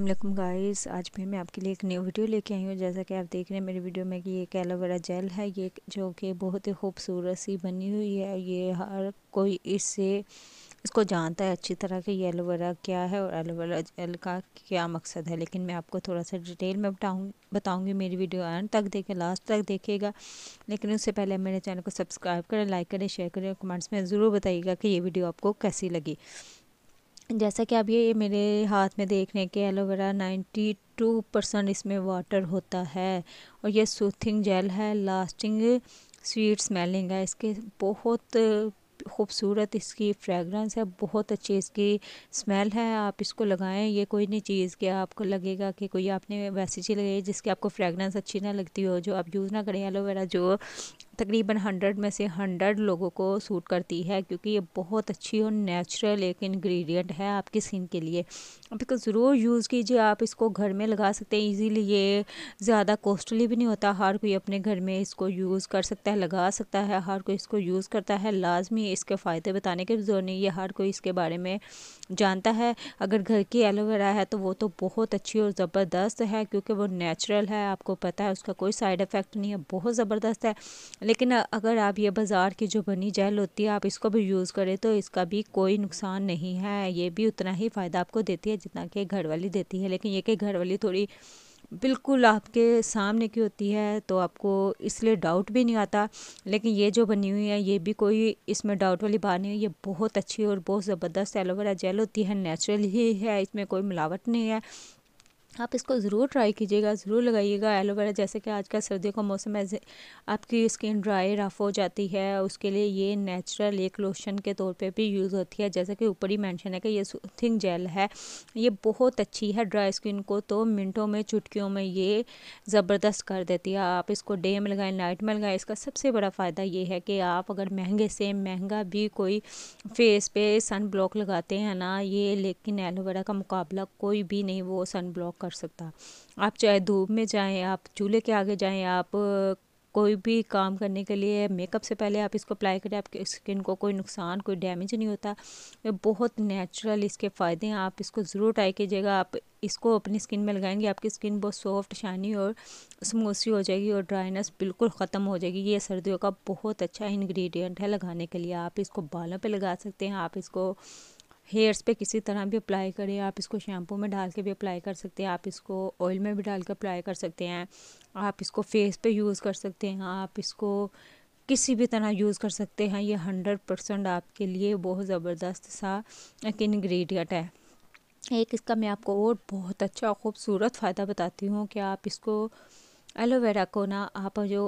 अल्लाम गाइस आज भी मैं आपके लिए एक न्यू वीडियो लेके आई हूँ जैसा कि आप देख रहे हैं मेरी वीडियो में कि एक एलोवेरा जेल है ये जो कि बहुत ही खूबसूरत सी बनी हुई है ये हर कोई इससे इसको जानता है अच्छी तरह कि ये एलोवेरा क्या है और एलोवेरा जेल का क्या मकसद है लेकिन मैं आपको थोड़ा सा डिटेल में बताऊँ बताऊँगी मेरी वीडियो एंड तक देखें लास्ट तक देखेगा लेकिन उससे पहले मेरे चैनल को सब्सक्राइब करें लाइक करें शेयर करें और कमेंट्स में ज़रूर बताइएगा कि ये वीडियो आपको कैसी लगी जैसा कि आप ये मेरे हाथ में देख रहे हैं कि एलोवेरा नाइन्टी टू परसेंट इसमें वाटर होता है और ये सूथिंग जेल है लास्टिंग स्वीट स्मेलिंग है इसके बहुत खूबसूरत इसकी फ्रेगरेंस है बहुत अच्छी इसकी स्मेल है आप इसको लगाएं ये कोई नहीं चीज़ कि आपको लगेगा कि कोई आपने वैसी चीज़ लगाई जिसकी आपको फ्रेगरेंस अच्छी ना लगती हो जो आप यूज़ ना करें एलोवेरा जो तकरीबन हंड्रेड में से हंड्रेड लोगों को सूट करती है क्योंकि ये बहुत अच्छी और नेचुरल एक इंग्रेडिएंट है आपकी स्किन के लिए आप इसको ज़रूर यूज़ कीजिए आप इसको घर में लगा सकते हैं इजीली ये ज़्यादा कॉस्टली भी नहीं होता हर कोई अपने घर में इसको यूज़ कर सकता है लगा सकता है हर कोई इसको यूज़ करता है लाजमी इसके फ़ायदे बताने की ज़रूरत नहीं है हर कोई इसके बारे में जानता है अगर घर की एलोवेरा है तो वो तो बहुत अच्छी और ज़बरदस्त है क्योंकि वो नेचुरल है आपको पता है उसका कोई साइड इफ़ेक्ट नहीं है बहुत ज़बरदस्त है लेकिन अगर आप ये बाज़ार की जो बनी जेल होती है आप इसको भी यूज़ करें तो इसका भी कोई नुकसान नहीं है ये भी उतना ही फ़ायदा आपको देती है जितना कि घर वाली देती है लेकिन ये कि घर वाली थोड़ी बिल्कुल आपके सामने की होती है तो आपको इसलिए डाउट भी नहीं आता लेकिन ये जो बनी हुई है ये भी कोई इसमें डाउट वाली बात नहीं है ये बहुत अच्छी और बहुत ज़बरदस्त एलोवेरा जेल होती है नेचुरल ही है इसमें कोई मिलावट नहीं है आप इसको ज़रूर ट्राई कीजिएगा ज़रूर लगाइएगा एलोवेरा जैसे कि आज सर्दियों का मौसम है आपकी स्किन ड्राई रफ हो जाती है उसके लिए ये नेचुरल एक लोशन के तौर पे भी यूज़ होती है जैसे कि ऊपर ही मेंशन है कि ये सूथिंग जेल है ये बहुत अच्छी है ड्राई स्किन को तो मिनटों में चुटकियों में ये ज़बरदस्त कर देती है आप इसको डे में लगाएं नाइट में लगाएं इसका सबसे बड़ा फ़ायदा ये है कि आप अगर महंगे से महंगा भी कोई फेस पे सन ब्लॉक लगाते हैं ना ये लेकिन एलोवेरा का मुकाबला कोई भी नहीं वो सन ब्लॉक कर सकता आप चाहे धूप में जाएं आप चूल्हे के आगे जाएं आप कोई भी काम करने के लिए मेकअप से पहले आप इसको अप्लाई करें आपकी स्किन को कोई नुकसान कोई डैमेज नहीं होता ये बहुत नेचुरल इसके फ़ायदे हैं आप इसको ज़रूर ट्राई कीजिएगा आप इसको अपनी स्किन में लगाएंगे आपकी स्किन बहुत सॉफ्ट शाइनी और स्मूसी हो जाएगी और ड्राइनेस बिल्कुल ख़त्म हो जाएगी ये सर्दियों का बहुत अच्छा इन्ग्रीडियंट है लगाने के लिए आप इसको बालों पर लगा सकते हैं आप इसको हेयर्स पे किसी तरह भी अप्लाई करें आप इसको शैम्पू में डाल के भी अप्लाई कर सकते हैं आप इसको ऑयल में भी डाल के अप्लाई कर सकते हैं आप इसको फेस पे यूज़ कर सकते हैं आप इसको किसी भी तरह यूज़ कर सकते हैं ये हंड्रेड परसेंट आपके लिए बहुत ज़बरदस्त सा एक इन्ग्रीडियंट है एक इसका मैं आपको और बहुत अच्छा खूबसूरत फ़ायदा बताती हूँ कि आप इसको एलोवेरा को ना आप जो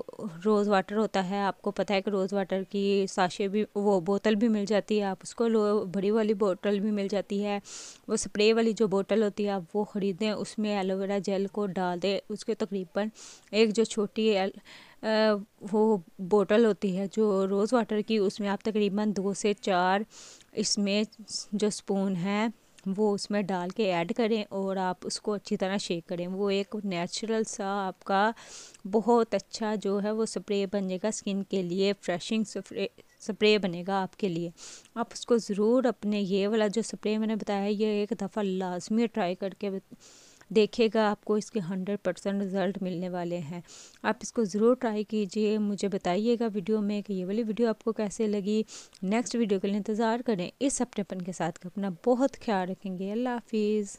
रोज़ वाटर होता है आपको पता है कि रोज़ वाटर की साशे भी वो बोतल भी मिल जाती है आप उसको लो बड़ी वाली बोतल भी मिल जाती है वो स्प्रे वाली जो बोतल होती है आप वो ख़रीदें उसमें एलोवेरा जेल को डाल दें उसके तकरीबन एक जो छोटी वो बोतल होती है जो रोज़ वाटर की उसमें आप तकरीबन दो से चार इसमें जो स्पून है वो उसमें डाल के ऐड करें और आप उसको अच्छी तरह शेक करें वो एक नेचुरल सा आपका बहुत अच्छा जो है वो स्प्रे बन जाएगा स्किन के लिए फ्रेशिंग स्प्रे स्प्रे बनेगा आपके लिए आप उसको ज़रूर अपने ये वाला जो स्प्रे मैंने बताया ये एक दफ़ा लाजमी ट्राई करके देखेगा आपको इसके हंड्रेड परसेंट रिज़ल्ट मिलने वाले हैं आप इसको ज़रूर ट्राई कीजिए मुझे बताइएगा वीडियो में कि ये वाली वीडियो आपको कैसे लगी नेक्स्ट वीडियो के लिए इंतज़ार करें इस अपनेपन के साथ अपना बहुत ख्याल रखेंगे अल्लाह हाफिज़